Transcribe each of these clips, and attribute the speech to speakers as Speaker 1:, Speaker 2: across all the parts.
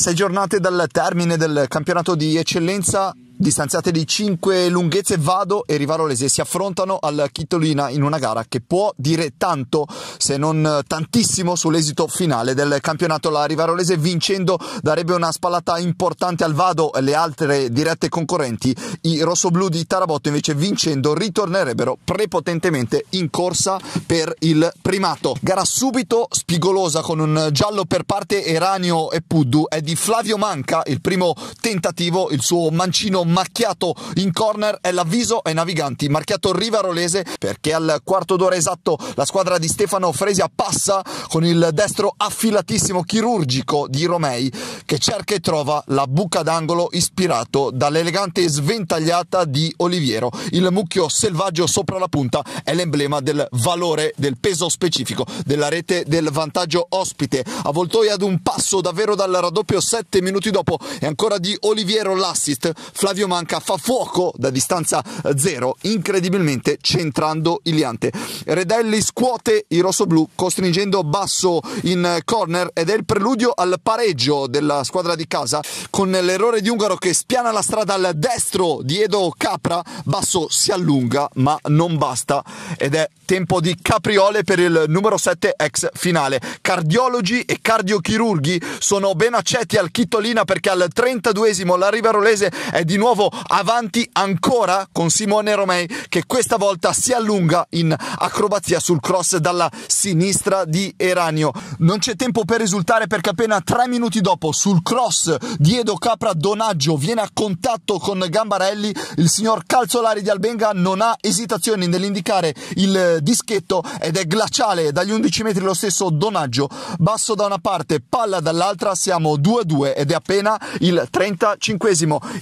Speaker 1: sei giornate dal termine del campionato di eccellenza distanziate di 5 lunghezze Vado e Rivarolese si affrontano al Chitolina in una gara che può dire tanto se non tantissimo sull'esito finale del campionato la Rivarolese vincendo darebbe una spallata importante al Vado e le altre dirette concorrenti i rossoblù di Tarabotto invece vincendo ritornerebbero prepotentemente in corsa per il primato gara subito spigolosa con un giallo per parte Eranio e Puddu è di Flavio Manca il primo tentativo il suo mancino macchiato in corner è l'avviso ai naviganti, marchiato Rivarolese perché al quarto d'ora esatto la squadra di Stefano Fresia passa con il destro affilatissimo chirurgico di Romei che cerca e trova la buca d'angolo ispirato dall'elegante sventagliata di Oliviero. Il mucchio selvaggio sopra la punta è l'emblema del valore, del peso specifico della rete del vantaggio ospite. Avvoltoi ad un passo davvero dal raddoppio sette minuti dopo e ancora di Oliviero l'assist. Flavio Claudio Manca fa fuoco da distanza zero, incredibilmente centrando Iliante. Redelli scuote i rossoblù costringendo Basso in corner ed è il preludio al pareggio della squadra di casa con l'errore di Ungaro che spiana la strada al destro di Edo Capra. Basso si allunga ma non basta ed è tempo di Capriole per il numero 7 ex finale. Cardiologi e cardiochirurghi sono ben accetti al Chittolina perché al 32esimo la Riverolese è di nuovo nuovo avanti ancora con Simone Romei che questa volta si allunga in acrobazia sul cross dalla sinistra di Eranio. Non c'è tempo per risultare perché appena tre minuti dopo sul cross di Edo Capra Donaggio viene a contatto con Gambarelli, il signor Calzolari di Albenga non ha esitazioni nell'indicare il dischetto ed è glaciale dagli 11 metri lo stesso Donaggio, basso da una parte, palla dall'altra, siamo 2-2 ed è appena il 35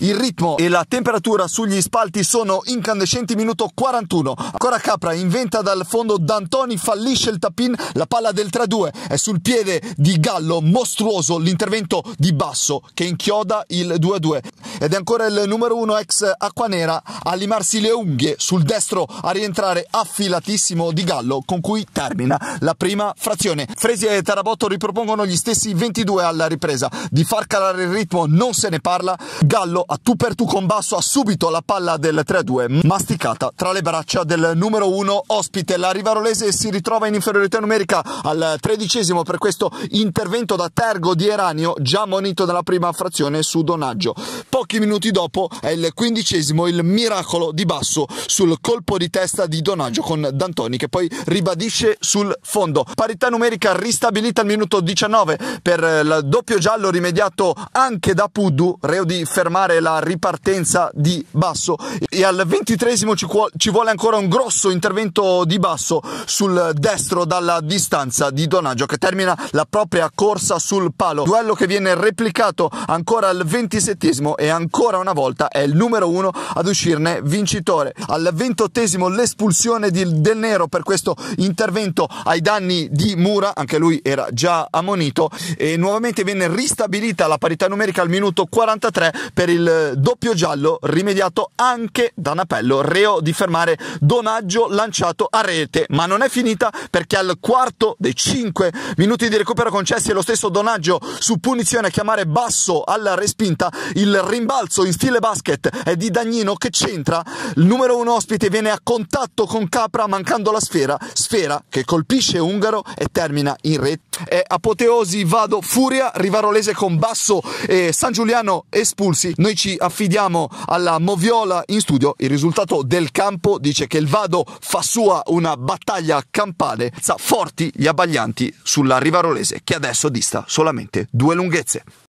Speaker 1: il ritmo e la temperatura sugli spalti sono incandescenti minuto 41. Ancora Capra inventa dal fondo D'Antoni, fallisce il tapin, la palla del 3-2 è sul piede di Gallo, mostruoso l'intervento di Basso che inchioda il 2-2 ed è ancora il numero 1 ex Acquanera a limarsi le unghie sul destro a rientrare affilatissimo di Gallo con cui termina la prima frazione. Fresi e Tarabotto ripropongono gli stessi 22 alla ripresa. Di far calare il ritmo non se ne parla. Gallo a tu per tu Combasso ha subito la palla del 3-2 masticata tra le braccia del numero 1 ospite. La Rivarolese si ritrova in inferiorità numerica al tredicesimo per questo intervento da Tergo di Eranio già monito dalla prima frazione su Donaggio. Pochi minuti dopo è il quindicesimo il miracolo di Basso sul colpo di testa di Donaggio con D'Antoni che poi ribadisce sul fondo. Parità numerica ristabilita al minuto 19 per il doppio giallo rimediato anche da Puddu, reo di fermare la ripartenza partenza di basso e al ventitresimo ci, ci vuole ancora un grosso intervento di basso sul destro dalla distanza di Donaggio che termina la propria corsa sul palo, duello che viene replicato ancora al ventisettesimo e ancora una volta è il numero uno ad uscirne vincitore. Al ventottesimo l'espulsione di, del nero per questo intervento ai danni di Mura, anche lui era già ammonito e nuovamente viene ristabilita la parità numerica al minuto 43 per il doppio doppio giallo rimediato anche da un appello reo di fermare Donaggio lanciato a rete. Ma non è finita perché al quarto dei 5 minuti di recupero concessi e lo stesso Donaggio su punizione a chiamare basso alla respinta. Il rimbalzo in stile basket è di Dagnino che centra. Il numero uno ospite viene a contatto con Capra mancando la sfera, sfera che colpisce Ungaro e termina in rete è apoteosi Vado Furia, Rivarolese con Basso e San Giuliano espulsi. Noi ci affidiamo alla Moviola in studio. Il risultato del campo dice che il Vado fa sua una battaglia campale, sa forti gli abbaglianti sulla Rivarolese che adesso dista solamente due lunghezze.